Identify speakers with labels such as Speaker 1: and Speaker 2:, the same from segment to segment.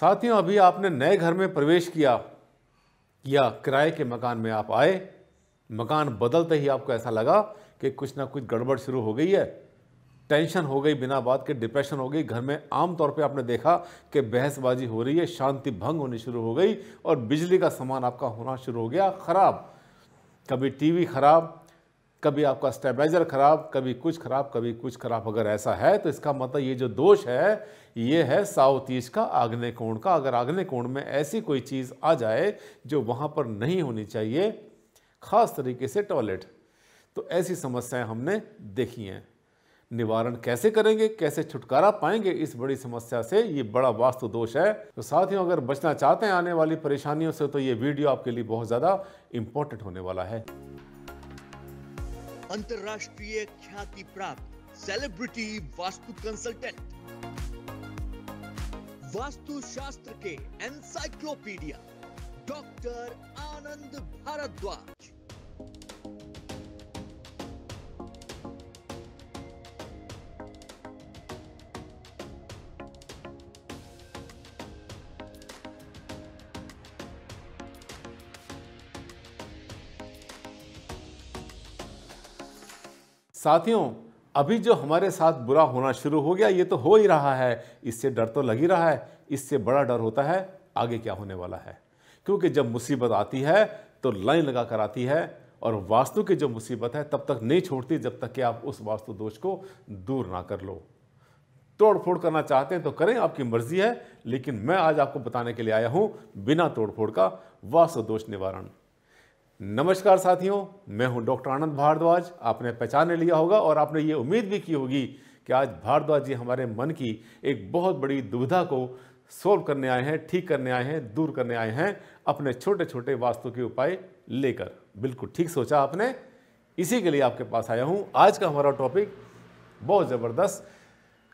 Speaker 1: साथियों अभी आपने नए घर में प्रवेश किया या किराए के मकान में आप आए मकान बदलते ही आपको ऐसा लगा कि कुछ ना कुछ गड़बड़ शुरू हो गई है टेंशन हो गई बिना बात के डिप्रेशन हो गई घर में आम तौर पे आपने देखा कि बहसबाजी हो रही है शांति भंग होनी शुरू हो गई और बिजली का सामान आपका होना शुरू हो गया ख़राब कभी टीवी ख़राब कभी आपका स्टेबलाइज़र ख़राब कभी कुछ ख़राब कभी कुछ ख़राब अगर ऐसा है तो इसका मतलब ये जो दोष है ये है साउथ ईस्ट का आग्ने कोण का अगर आग्ने कोण में ऐसी कोई चीज़ आ जाए जो वहाँ पर नहीं होनी चाहिए ख़ास तरीके से टॉयलेट तो ऐसी समस्याएं हमने देखी हैं निवारण कैसे करेंगे कैसे छुटकारा पाएंगे इस बड़ी समस्या से ये बड़ा वास्तु दोष है तो साथियों अगर बचना चाहते हैं आने वाली परेशानियों से तो ये वीडियो आपके लिए बहुत ज़्यादा इम्पोर्टेंट होने वाला है अंतर्राष्ट्रीय ख्याति प्राप्त सेलिब्रिटी वास्तु कंसल्टेंट वास्तु शास्त्र के एनसाइक्लोपीडिया डॉक्टर आनंद भारद्वाज साथियों अभी जो हमारे साथ बुरा होना शुरू हो गया ये तो हो ही रहा है इससे डर तो लग ही रहा है इससे बड़ा डर होता है आगे क्या होने वाला है क्योंकि जब मुसीबत आती है तो लाइन लगा कर आती है और वास्तु की जो मुसीबत है तब तक नहीं छोड़ती जब तक कि आप उस वास्तु दोष को दूर ना कर लो तोड़ फोड़ करना चाहते हैं तो करें आपकी मर्जी है लेकिन मैं आज आपको बताने के लिए आया हूँ बिना तोड़ फोड़ का वास्तु दोष निवारण नमस्कार साथियों मैं हूं डॉक्टर आनंद भारद्वाज आपने पहचान लिया होगा और आपने ये उम्मीद भी की होगी कि आज भारद्वाज जी हमारे मन की एक बहुत बड़ी दुविधा को सोल्व करने आए हैं ठीक करने आए हैं दूर करने आए हैं अपने छोटे छोटे वास्तु के उपाय लेकर बिल्कुल ठीक सोचा आपने इसी के लिए आपके पास आया हूँ आज का हमारा टॉपिक बहुत ज़बरदस्त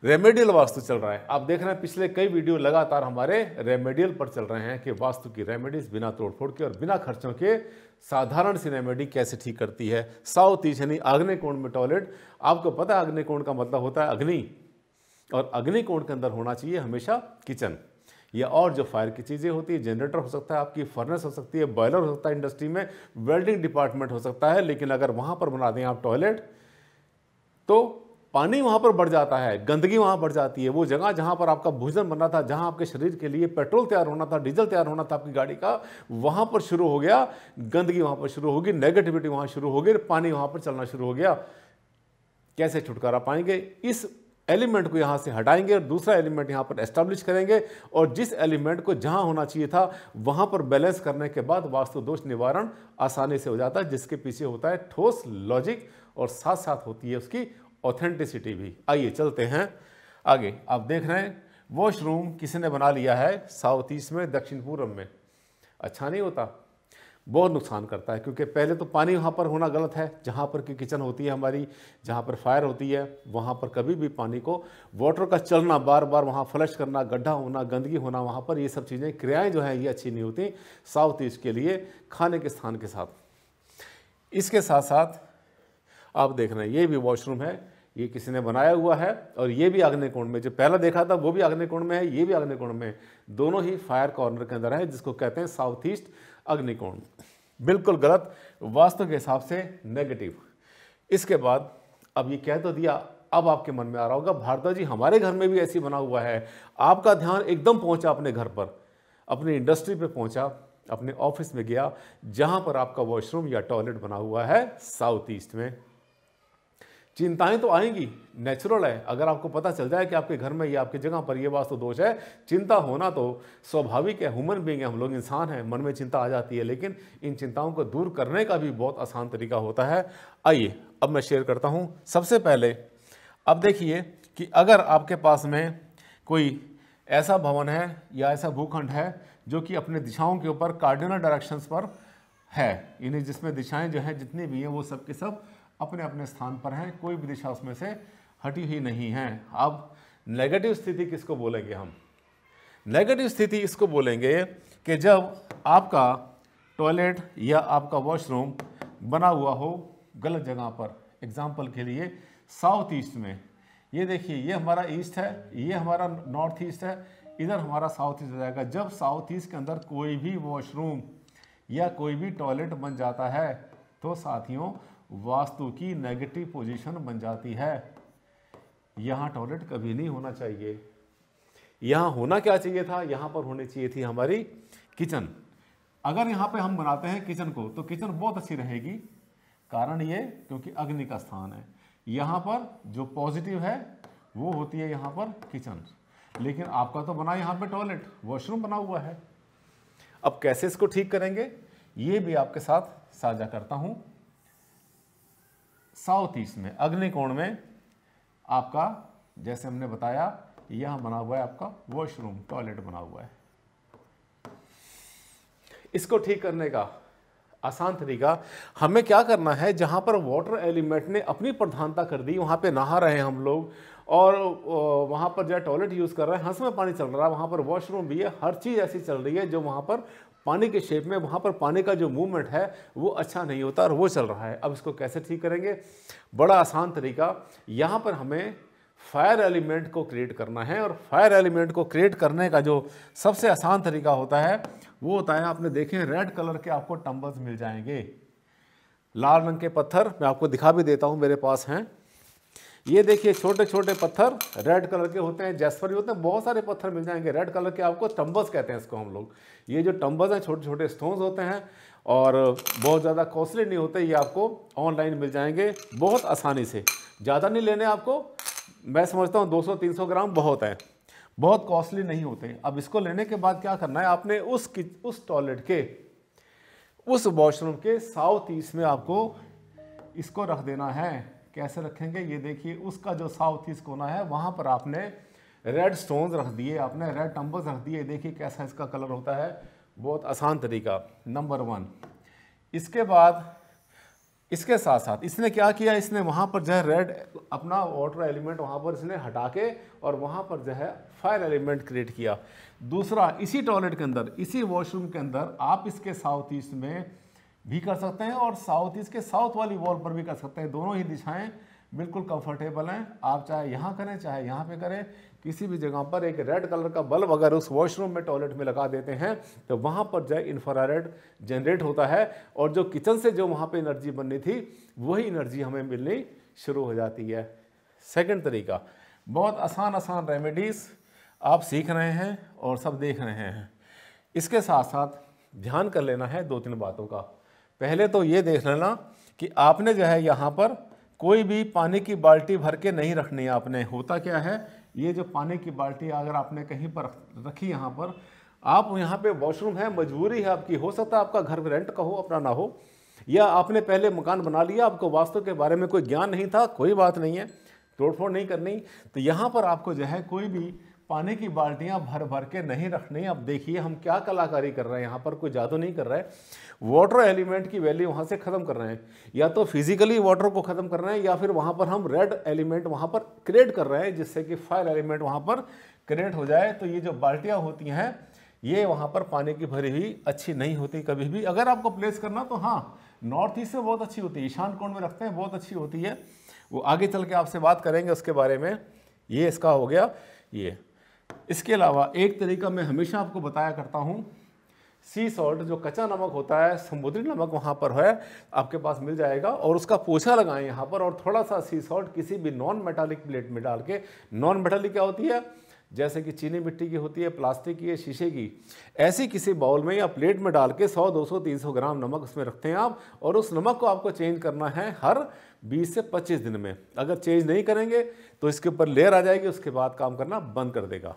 Speaker 1: रेमेडियल वास्तु चल रहा है आप देख रहे हैं पिछले कई वीडियो लगातार हमारे रेमेडियल पर चल रहे हैं कि वास्तु की रेमेडीज बिना तोड़फोड़ के और बिना खर्चों के साधारण सी रेमेडी कैसे ठीक करती है साउथ ईस्ट यानी आग्नेय कोण में टॉयलेट आपको पता है अग्निकोण कोण का मतलब होता है अग्नि और अग्नि कोण के अंदर होना चाहिए हमेशा किचन या और जो फायर की चीज़ें होती है जनरेटर हो सकता है आपकी फर्नेस हो सकती है बॉयलर हो सकता है इंडस्ट्री में वेल्डिंग डिपार्टमेंट हो सकता है लेकिन अगर वहाँ पर बना दें आप टॉयलेट तो पानी वहाँ पर बढ़ जाता है गंदगी वहाँ बढ़ जाती है वो जगह जहाँ पर आपका भोजन बनना था जहाँ आपके शरीर के लिए पेट्रोल तैयार होना था डीजल तैयार होना था आपकी गाड़ी का वहाँ पर शुरू हो गया गंदगी वहाँ पर शुरू होगी नेगेटिविटी वहाँ शुरू होगी पानी वहाँ पर चलना शुरू हो गया कैसे छुटकारा पाएंगे इस एलिमेंट को यहाँ से हटाएंगे और दूसरा एलिमेंट यहाँ पर एस्टेब्लिश करेंगे और जिस एलिमेंट को जहाँ होना चाहिए था वहाँ पर बैलेंस करने के बाद वास्तु दोष निवारण आसानी से हो जाता है जिसके पीछे होता है ठोस लॉजिक और साथ साथ होती है उसकी ऑथेंटिसिटी भी आइए चलते हैं आगे आप देख रहे हैं वॉशरूम किसी ने बना लिया है साउथ ईस्ट में दक्षिण पूर्व में अच्छा नहीं होता बहुत नुकसान करता है क्योंकि पहले तो पानी वहाँ पर होना गलत है जहाँ पर की किचन होती है हमारी जहाँ पर फायर होती है वहाँ पर कभी भी पानी को वाटर का चलना बार बार वहाँ फ्लश करना गड्ढा होना गंदगी होना वहाँ पर ये सब चीज़ें क्रियाएँ जो हैं ये अच्छी नहीं होती साउथ ईस्ट के लिए खाने के स्थान के साथ इसके साथ साथ आप देख रहे हैं ये भी वॉशरूम है ये किसी ने बनाया हुआ है और ये भी अग्निकुंड में जो पहला देखा था वो भी अग्निकुंड में है ये भी अग्निकुंड में दोनों ही फायर कॉर्नर के अंदर है जिसको कहते हैं साउथ ईस्ट अग्निकोण बिल्कुल गलत वास्तव के हिसाब से नेगेटिव इसके बाद अब ये कह तो दिया अब आपके मन में आ रहा होगा भारद्वा जी हमारे घर में भी ऐसी बना हुआ है आपका ध्यान एकदम पहुंचा अपने घर पर अपनी इंडस्ट्री पे पहुंचा अपने ऑफिस में गया जहां पर आपका वॉशरूम या टॉयलेट बना हुआ है साउथ ईस्ट में चिंताएं तो आएंगी नेचुरल है अगर आपको पता चल जाए कि आपके घर में या आपकी जगह पर यह वास्तु तो दोष है चिंता होना तो स्वाभाविक है ह्यूमन बींग है हम लोग इंसान हैं मन में चिंता आ जाती है लेकिन इन चिंताओं को दूर करने का भी बहुत आसान तरीका होता है आइए अब मैं शेयर करता हूँ सबसे पहले अब देखिए कि अगर आपके पास में कोई ऐसा भवन है या ऐसा भूखंड है जो कि अपने दिशाओं के ऊपर कार्डिनल डायरेक्शंस पर है इन्हें जिसमें दिशाएं जो हैं जितनी भी हैं वो सब के सब अपने अपने स्थान पर हैं कोई भी दिशा उसमें से हटी हुई नहीं है अब नेगेटिव स्थिति किसको बोलेंगे हम नेगेटिव स्थिति इसको बोलेंगे कि जब आपका टॉयलेट या आपका वॉशरूम बना हुआ हो गलत जगह पर एग्ज़ाम्पल के लिए साउथ ईस्ट में ये देखिए ये हमारा ईस्ट है ये हमारा नॉर्थ ईस्ट है इधर हमारा साउथ ईस्ट हो जाएगा जब साउथ ईस्ट के अंदर कोई भी वॉशरूम या कोई भी टॉयलेट बन जाता है तो साथियों वास्तु की नेगेटिव पोजीशन बन जाती है यहाँ टॉयलेट कभी नहीं होना चाहिए यहाँ होना क्या चाहिए था यहाँ पर होनी चाहिए थी हमारी किचन अगर यहाँ पे हम बनाते हैं किचन को तो किचन बहुत अच्छी रहेगी कारण ये क्योंकि अग्नि का स्थान है यहाँ पर जो पॉजिटिव है वो होती है यहाँ पर किचन लेकिन आपका तो बना यहाँ पर टॉयलेट वॉशरूम बना हुआ है अब कैसे इसको ठीक करेंगे ये भी आपके साथ साझा करता हूँ साउथ ईस्ट में अग्निकोण में आपका जैसे हमने बताया यह बना हुआ है आपका वॉशरूम टॉयलेट बना हुआ है इसको ठीक करने का आसान तरीका हमें क्या करना है जहां पर वाटर एलिमेंट ने अपनी प्रधानता कर दी वहां पे नहा रहे हैं हम लोग और वहां पर जो टॉयलेट यूज़ कर रहे हैं हंस में पानी चल रहा है वहां पर वॉशरूम भी है हर चीज़ ऐसी चल रही है जो वहां पर पानी के शेप में वहाँ पर पानी का जो मूवमेंट है वो अच्छा नहीं होता और वो चल रहा है अब इसको कैसे ठीक करेंगे बड़ा आसान तरीका यहाँ पर हमें फायर एलिमेंट को क्रिएट करना है और फायर एलिमेंट को क्रिएट करने का जो सबसे आसान तरीका होता है वो होता है आपने देखे रेड कलर के आपको टम्बल्स मिल जाएंगे लाल रंग के पत्थर मैं आपको दिखा भी देता हूँ मेरे पास हैं ये देखिए छोटे छोटे पत्थर रेड कलर के होते हैं जैस्पर भी होते हैं बहुत सारे पत्थर मिल जाएंगे रेड कलर के आपको टम्बस कहते हैं इसको हम लोग ये जो टम्बस हैं छोटे छोटे स्टोन्स होते हैं और बहुत ज़्यादा कॉस्टली नहीं होते ये आपको ऑनलाइन मिल जाएंगे बहुत आसानी से ज़्यादा नहीं लेने आपको मैं समझता हूँ 200-300 ग्राम बहुत है बहुत कॉस्टली नहीं होते अब इसको लेने के बाद क्या करना है आपने उस उस टॉयलेट के उस वॉशरूम के साउथ ईस्ट में आपको इसको रख देना है कैसे रखेंगे ये देखिए उसका जो साउथ ईस्ट कोना है वहाँ पर आपने रेड स्टोन्स रख दिए आपने रेड टम्बल्स रख दिए देखिए कैसा इसका कलर होता है बहुत आसान तरीका नंबर वन इसके बाद इसके साथ साथ इसने क्या किया इसने वहाँ पर जो है रेड अपना वाटर एलिमेंट वहाँ पर इसने हटा के और वहाँ पर जो है फायर एलिमेंट क्रिएट किया दूसरा इसी टॉयलेट के अंदर इसी वॉशरूम के अंदर आप इसके साउथ ईस्ट में भी कर सकते हैं और साउथ ईस्ट के साउथ वाली वॉल पर भी कर सकते हैं दोनों ही दिशाएं बिल्कुल कंफर्टेबल हैं आप चाहे यहाँ करें चाहे यहाँ पे करें किसी भी जगह पर एक रेड कलर का बल्ब अगर उस वॉशरूम में टॉयलेट में लगा देते हैं तो वहाँ पर जो इन्फ्रारेड जनरेट होता है और जो किचन से जो वहाँ पर एनर्जी बननी थी वही एनर्जी हमें मिलनी शुरू हो जाती है सेकेंड तरीका बहुत आसान आसान रेमेडीज़ आप सीख रहे हैं और सब देख रहे हैं इसके साथ साथ ध्यान कर लेना है दो तीन बातों का पहले तो ये देख लेना कि आपने जो है यहाँ पर कोई भी पानी की बाल्टी भर के नहीं रखनी है आपने होता क्या है ये जो पानी की बाल्टी अगर आपने कहीं पर रखी यहाँ पर आप यहाँ पे वॉशरूम है मजबूरी है आपकी हो सकता है आपका घर रेंट का हो अपना ना हो या आपने पहले मकान बना लिया आपको वास्तव के बारे में कोई ज्ञान नहीं था कोई बात नहीं है तोड़फोड़ नहीं करनी तो यहाँ पर आपको जो है कोई भी पानी की बाल्टियां भर भर के नहीं रखनी अब देखिए हम क्या कलाकारी कर रहे हैं यहाँ पर कोई जादू नहीं कर रहा है वाटर एलिमेंट की वैल्यू वहाँ से ख़त्म कर रहे हैं या तो फिजिकली वाटर को ख़त्म कर रहे हैं या फिर वहाँ पर हम रेड एलिमेंट वहाँ पर क्रिएट कर रहे हैं जिससे कि फायर एलिमेंट वहाँ पर क्रिएट हो जाए तो ये जो बाल्टियाँ होती हैं ये वहाँ पर पानी की भरी हुई अच्छी नहीं होती कभी भी अगर आपको प्लेस करना तो हाँ नॉर्थ ईस्ट में बहुत अच्छी होती है ईशान कोण में रखते हैं बहुत अच्छी होती है वो आगे चल के आपसे बात करेंगे उसके बारे में ये इसका हो गया ये इसके अलावा एक तरीका मैं हमेशा आपको बताया करता हूँ सी सॉल्ट जो कच्चा नमक होता है समुद्री नमक वहाँ पर है आपके पास मिल जाएगा और उसका पोछा लगाएं यहाँ पर और थोड़ा सा सी सॉल्ट किसी भी नॉन मेटालिक प्लेट में डाल के नॉन मेटालिक क्या होती है जैसे कि चीनी मिट्टी की होती है प्लास्टिक की है शीशे की ऐसी किसी बाउल में या प्लेट में डाल के 100, 200, 300 ग्राम नमक उसमें रखते हैं आप और उस नमक को आपको चेंज करना है हर 20 से 25 दिन में अगर चेंज नहीं करेंगे तो इसके ऊपर लेयर आ जाएगी उसके बाद काम करना बंद कर देगा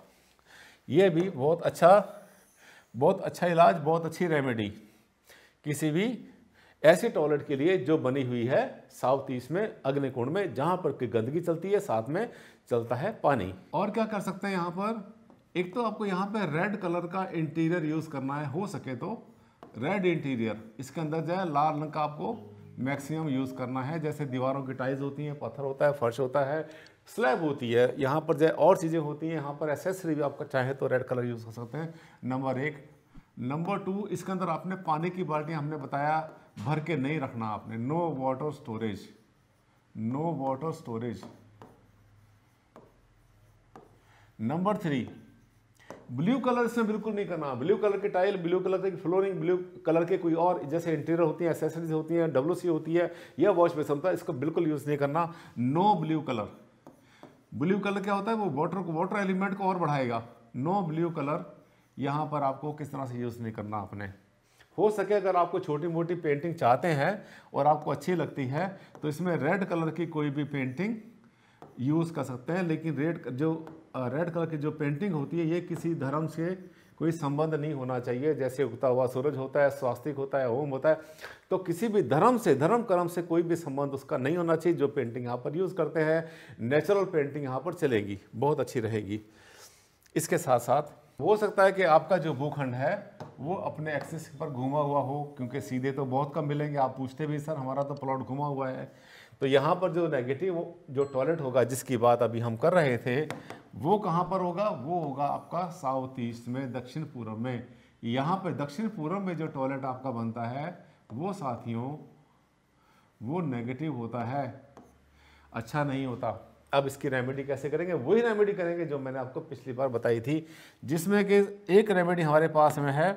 Speaker 1: ये भी बहुत अच्छा बहुत अच्छा इलाज बहुत अच्छी रेमेडी किसी भी ऐसी टॉयलेट के लिए जो बनी हुई है साउथ ईस्ट में अग्निकुंड में जहाँ पर गंदगी चलती है साथ में चलता है पानी और क्या कर सकते हैं यहाँ पर एक तो आपको यहाँ पर रेड कलर का इंटीरियर यूज़ करना है हो सके तो रेड इंटीरियर इसके अंदर जो है लाल रंग का आपको मैक्सिमम यूज़ करना है जैसे दीवारों की टाइल्स होती हैं पत्थर होता है फर्श होता है स्लैब होती है यहाँ पर जो और चीज़ें होती हैं यहाँ पर एसेसरी भी आपका चाहे तो रेड कलर यूज़ कर सकते हैं नंबर एक नंबर टू इसके अंदर आपने पानी की बाल्टी हमने बताया भर के नहीं रखना आपने no water storage no water storage number three blue colour इसमें बिल्कुल नहीं करना ब्लू कलर के टाइल ब्लू कलर के फ्लोरिंग ब्लू कलर के कोई और जैसे इंटीरियर होती है एसेसरीज होती हैं डब्ल्यू सी होती है या वॉश बेसन होता है इसको बिल्कुल यूज़ नहीं करना no blue colour blue colour क्या होता है वो वाटर को वाटर एलिमेंट को और बढ़ाएगा नो ब्लू कलर यहाँ पर आपको किस तरह से यूज़ नहीं करना आपने हो सके अगर आपको छोटी मोटी पेंटिंग चाहते हैं और आपको अच्छी लगती है तो इसमें रेड कलर की कोई भी पेंटिंग यूज़ कर सकते हैं लेकिन रेड जो रेड कलर की जो पेंटिंग होती है ये किसी धर्म से कोई संबंध नहीं होना चाहिए जैसे उगता हुआ सूरज होता है स्वास्तिक होता है होम होता है तो किसी भी धर्म से धर्म कर्म से कोई भी संबंध उसका नहीं होना चाहिए जो पेंटिंग यहाँ पर यूज़ करते हैं नेचुरल पेंटिंग यहाँ पर चलेगी बहुत अच्छी रहेगी इसके साथ साथ हो सकता है कि आपका जो भूखंड है वो अपने एक्सिस पर घूमा हुआ हो क्योंकि सीधे तो बहुत कम मिलेंगे आप पूछते भी सर हमारा तो प्लॉट घुमा हुआ है तो यहाँ पर जो नेगेटिव जो टॉयलेट होगा जिसकी बात अभी हम कर रहे थे वो कहाँ पर होगा वो होगा आपका साउथ ईस्ट में दक्षिण पूर्व में यहाँ पर दक्षिण पूर्व में जो टॉयलेट आपका बनता है वो साथियों वो नेगेटिव होता है अच्छा नहीं होता अब इसकी रेमेडी कैसे करेंगे वही रेमेडी करेंगे जो मैंने आपको पिछली बार बताई थी जिसमें कि एक रेमेडी हमारे पास में है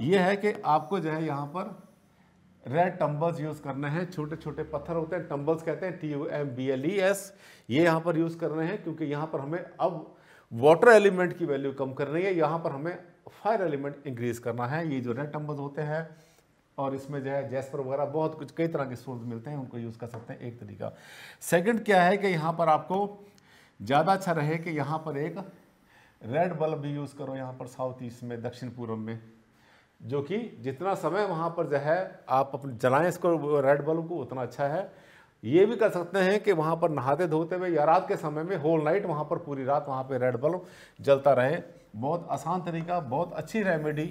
Speaker 1: ये है कि आपको जो है यहाँ पर रेड टम्बल्स यूज़ करने हैं छोटे छोटे पत्थर होते हैं टम्बल्स कहते हैं T U M B L E S ये यहाँ पर यूज़ करने हैं क्योंकि यहाँ पर हमें अब वाटर एलिमेंट की वैल्यू कम करनी है यहाँ पर हमें फायर एलिमेंट इंक्रीज करना है ये जो रेड टम्बल्स होते हैं और इसमें जो है जैसपर वगैरह बहुत कुछ कई तरह के सोर्स मिलते हैं उनको यूज़ कर सकते हैं एक तरीका सेकंड क्या है कि यहाँ पर आपको ज़्यादा अच्छा रहे कि यहाँ पर एक रेड बल्ब भी यूज़ करो यहाँ पर साउथ ईस्ट में दक्षिण पूर्व में जो कि जितना समय वहाँ पर जो है आप अपने जलाएं इसको रेड बल्ब को उतना अच्छा है ये भी कर सकते हैं कि वहाँ पर नहाते धोते हुए या रात के समय में होल नाइट वहाँ पर पूरी रात वहाँ पर रेड बल्ब जलता रहे बहुत आसान तरीका बहुत अच्छी रेमेडी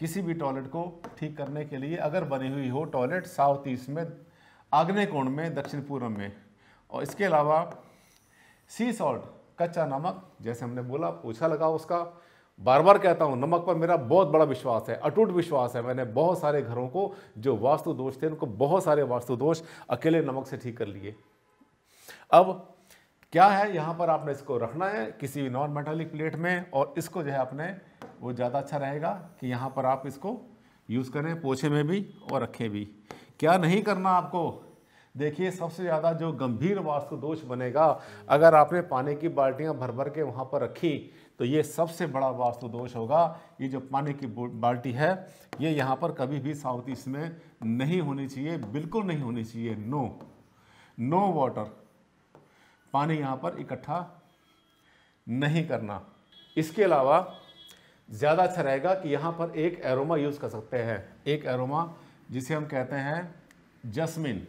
Speaker 1: किसी भी टॉयलेट को ठीक करने के लिए अगर बनी हुई हो टॉयलेट साउथ ईस्ट में आग्ने कोण में दक्षिण पूर्व में और इसके अलावा सी सॉल्ट कच्चा नमक जैसे हमने बोला पोछा लगाओ उसका बार बार कहता हूँ नमक पर मेरा बहुत बड़ा विश्वास है अटूट विश्वास है मैंने बहुत सारे घरों को जो वास्तु दोष थे उनको बहुत सारे वास्तु दोष अकेले नमक से ठीक कर लिए अब क्या है यहाँ पर आपने इसको रखना है किसी भी नॉन मेटालिक प्लेट में और इसको जो है आपने वो ज़्यादा अच्छा रहेगा कि यहाँ पर आप इसको यूज़ करें पोछे में भी और रखें भी क्या नहीं करना आपको देखिए सबसे ज़्यादा जो गंभीर वास्तु दोष बनेगा अगर आपने पानी की बाल्टियाँ भर भर के वहाँ पर रखी तो ये सबसे बड़ा वास्तु दोष होगा ये जो पानी की बाल्टी है ये यहाँ पर कभी भी साउथ ईस्ट में नहीं होनी चाहिए बिल्कुल नहीं होनी चाहिए नो नो वाटर पानी यहाँ पर इकट्ठा नहीं करना इसके अलावा ज़्यादा अच्छा रहेगा कि यहाँ पर एक एरोमा यूज़ कर सकते हैं एक एरोमा जिसे हम कहते हैं जसमिन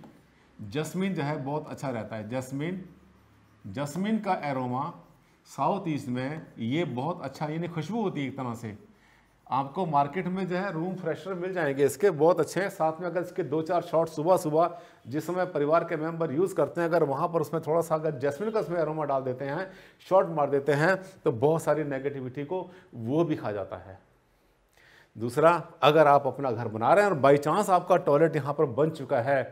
Speaker 1: जसमिन जो है बहुत अच्छा रहता है जसमिन जसमिन का एरोमा साउथ ईस्ट में ये बहुत अच्छा यानी खुशबू होती है एक तरह से आपको मार्केट में जो है रूम फ्रेशनर मिल जाएंगे इसके बहुत अच्छे हैं साथ में अगर इसके दो चार शॉट सुबह सुबह जिस समय परिवार के मेंबर यूज़ करते हैं अगर वहाँ पर उसमें थोड़ा सा अगर जैस्मिन का उसमें अरोमा डाल देते हैं शॉट मार देते हैं तो बहुत सारी नेगेटिविटी को वो भी खा जाता है दूसरा अगर आप अपना घर बना रहे हैं और बाई चांस आपका टॉयलेट यहाँ पर बन चुका है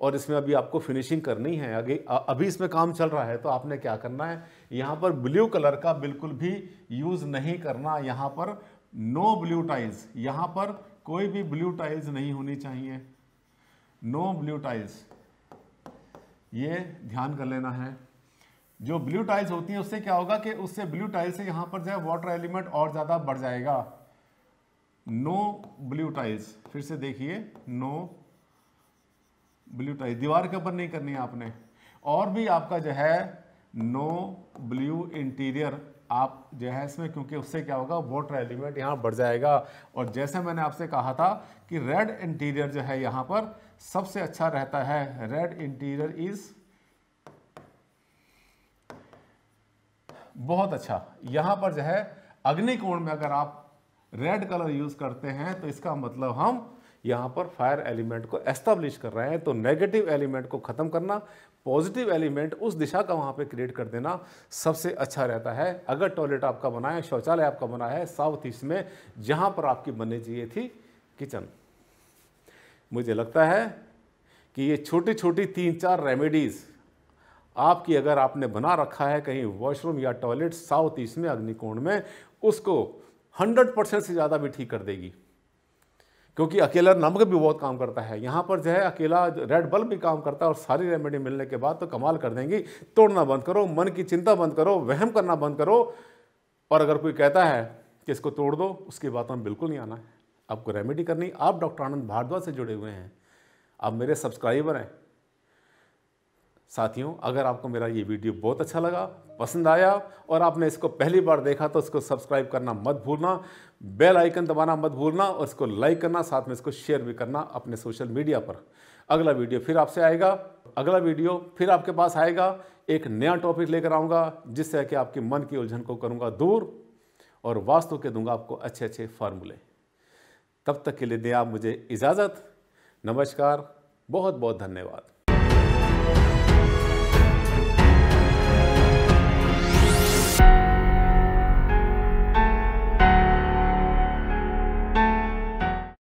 Speaker 1: और इसमें अभी आपको फिनिशिंग करनी है अभी अभी इसमें काम चल रहा है तो आपने क्या करना है यहाँ पर ब्लू कलर का बिल्कुल भी यूज़ नहीं करना यहाँ पर नो ब्लू टाइल्स यहाँ पर कोई भी ब्लू टाइल्स नहीं होनी चाहिए नो ब्लू टाइल्स ये ध्यान कर लेना है जो ब्लू टाइल्स होती हैं उससे क्या होगा कि उससे ब्लू टाइल्स से यहाँ पर जो है वाटर एलिमेंट और ज़्यादा बढ़ जाएगा नो ब्लू टाइल्स फिर से देखिए नो ब्लू टाई दीवार के ऊपर नहीं करनी है आपने और भी आपका जो है नो ब्लू इंटीरियर आप जो है इसमें क्योंकि उससे क्या होगा वोटर एलिमेंट यहाँ बढ़ जाएगा और जैसे मैंने आपसे कहा था कि रेड इंटीरियर जो है यहाँ पर सबसे अच्छा रहता है रेड इंटीरियर इज बहुत अच्छा यहाँ पर जो है अग्निकोण में अगर आप रेड कलर यूज करते हैं तो इसका मतलब हम यहाँ पर फायर एलिमेंट को एस्टाब्लिश कर रहे हैं तो नेगेटिव एलिमेंट को ख़त्म करना पॉजिटिव एलिमेंट उस दिशा का वहाँ पे क्रिएट कर देना सबसे अच्छा रहता है अगर टॉयलेट आपका बना है शौचालय आपका बना है साउथ ईस्ट में जहाँ पर आपकी बननी चाहिए थी किचन मुझे लगता है कि ये छोटी छोटी तीन चार रेमेडीज़ आपकी अगर आपने बना रखा है कहीं वॉशरूम या टॉयलेट साउथ ईस्ट में अग्निकोण में उसको 100 परसेंट से ज़्यादा भी ठीक कर देगी क्योंकि अकेला नमक भी बहुत काम करता है यहाँ पर जो है अकेला रेड बल्ब भी काम करता है और सारी रेमेडी मिलने के बाद तो कमाल कर देंगी तोड़ना बंद करो मन की चिंता बंद करो वहम करना बंद करो और अगर कोई कहता है कि इसको तोड़ दो उसकी बात में बिल्कुल नहीं आना है आपको रेमेडी करनी आप डॉक्टर आनंद भारद्वाज से जुड़े हुए हैं आप मेरे सब्सक्राइबर हैं साथियों अगर आपको मेरा ये वीडियो बहुत अच्छा लगा पसंद आया और आपने इसको पहली बार देखा तो इसको सब्सक्राइब करना मत भूलना बेल आइकन दबाना मत भूलना और इसको लाइक करना साथ में इसको शेयर भी करना अपने सोशल मीडिया पर अगला वीडियो फिर आपसे आएगा अगला वीडियो फिर आपके पास आएगा एक नया टॉपिक लेकर आऊँगा जिससे कि आपके मन की उलझन को करूँगा दूर और वास्तव के दूंगा आपको अच्छे अच्छे फार्मूले तब तक के लिए दें आप मुझे इजाज़त नमस्कार बहुत बहुत धन्यवाद